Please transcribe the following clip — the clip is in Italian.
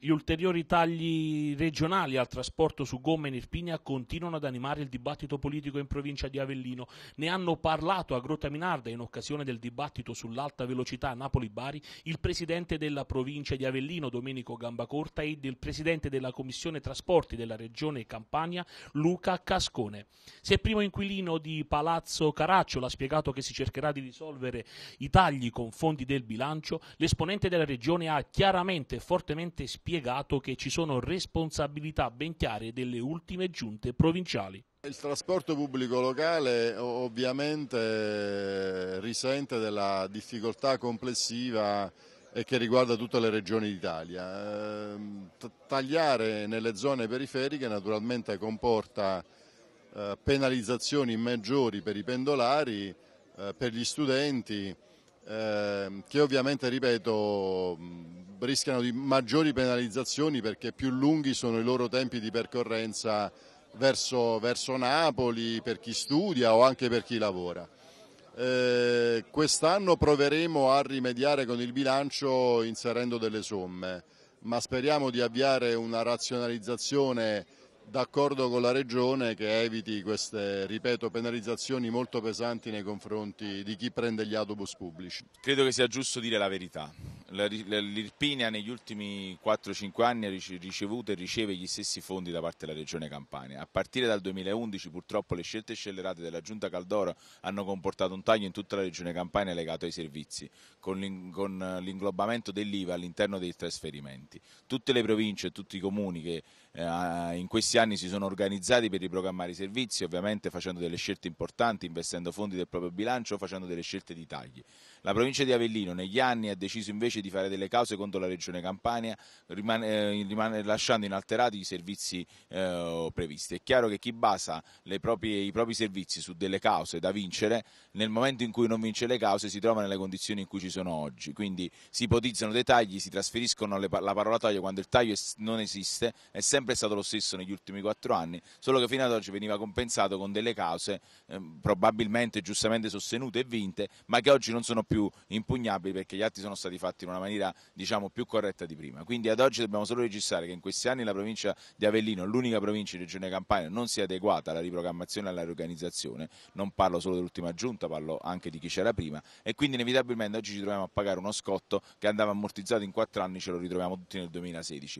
Gli ulteriori tagli regionali al trasporto su gomma in Irpinia continuano ad animare il dibattito politico in provincia di Avellino. Ne hanno parlato a Grotta Minarda in occasione del dibattito sull'alta velocità Napoli-Bari il presidente della provincia di Avellino Domenico Gambacorta e il presidente della commissione trasporti della regione Campania Luca Cascone. Se il primo inquilino di Palazzo Caracciolo ha spiegato che si cercherà di risolvere i tagli con fondi del bilancio, l'esponente della regione ha chiaramente e fortemente spiegato spiegato che ci sono responsabilità ben chiare delle ultime giunte provinciali. Il trasporto pubblico locale ovviamente risente della difficoltà complessiva e eh, che riguarda tutte le regioni d'Italia. Ehm, tagliare nelle zone periferiche naturalmente comporta eh, penalizzazioni maggiori per i pendolari, eh, per gli studenti, ehm, che ovviamente, ripeto, rischiano di maggiori penalizzazioni perché più lunghi sono i loro tempi di percorrenza verso, verso Napoli per chi studia o anche per chi lavora. Eh, quest'anno proveremo a rimediare con il bilancio inserendo delle somme, ma speriamo di avviare una razionalizzazione d'accordo con la Regione che eviti queste, ripeto, penalizzazioni molto pesanti nei confronti di chi prende gli autobus pubblici. Credo che sia giusto dire la verità. L'Irpinia negli ultimi 4-5 anni ha ricevuto e riceve gli stessi fondi da parte della Regione Campania. A partire dal 2011 purtroppo le scelte scellerate della Giunta Caldoro hanno comportato un taglio in tutta la Regione Campania legato ai servizi, con l'inglobamento dell'IVA all'interno dei trasferimenti. Tutte le province e tutti i comuni che eh, in questi anni si sono organizzati per riprogrammare i servizi, ovviamente facendo delle scelte importanti, investendo fondi del proprio bilancio, facendo delle scelte di tagli. La provincia di Avellino negli anni ha deciso invece di fare delle cause contro la regione Campania, rimane, eh, rimane, lasciando inalterati i servizi eh, previsti. È chiaro che chi basa proprie, i propri servizi su delle cause da vincere, nel momento in cui non vince le cause si trova nelle condizioni in cui ci sono oggi. Quindi si ipotizzano dei tagli, si trasferiscono alla parola taglio quando il taglio non esiste, è sempre sempre stato lo stesso negli ultimi quattro anni, solo che fino ad oggi veniva compensato con delle cause eh, probabilmente giustamente sostenute e vinte, ma che oggi non sono più impugnabili perché gli atti sono stati fatti in una maniera diciamo più corretta di prima. Quindi ad oggi dobbiamo solo registrare che in questi anni la provincia di Avellino, l'unica provincia di Regione Campania, non si è adeguata alla riprogrammazione e alla riorganizzazione. Non parlo solo dell'ultima giunta, parlo anche di chi c'era prima e quindi inevitabilmente oggi ci troviamo a pagare uno scotto che andava ammortizzato in quattro anni, ce lo ritroviamo tutti nel 2016.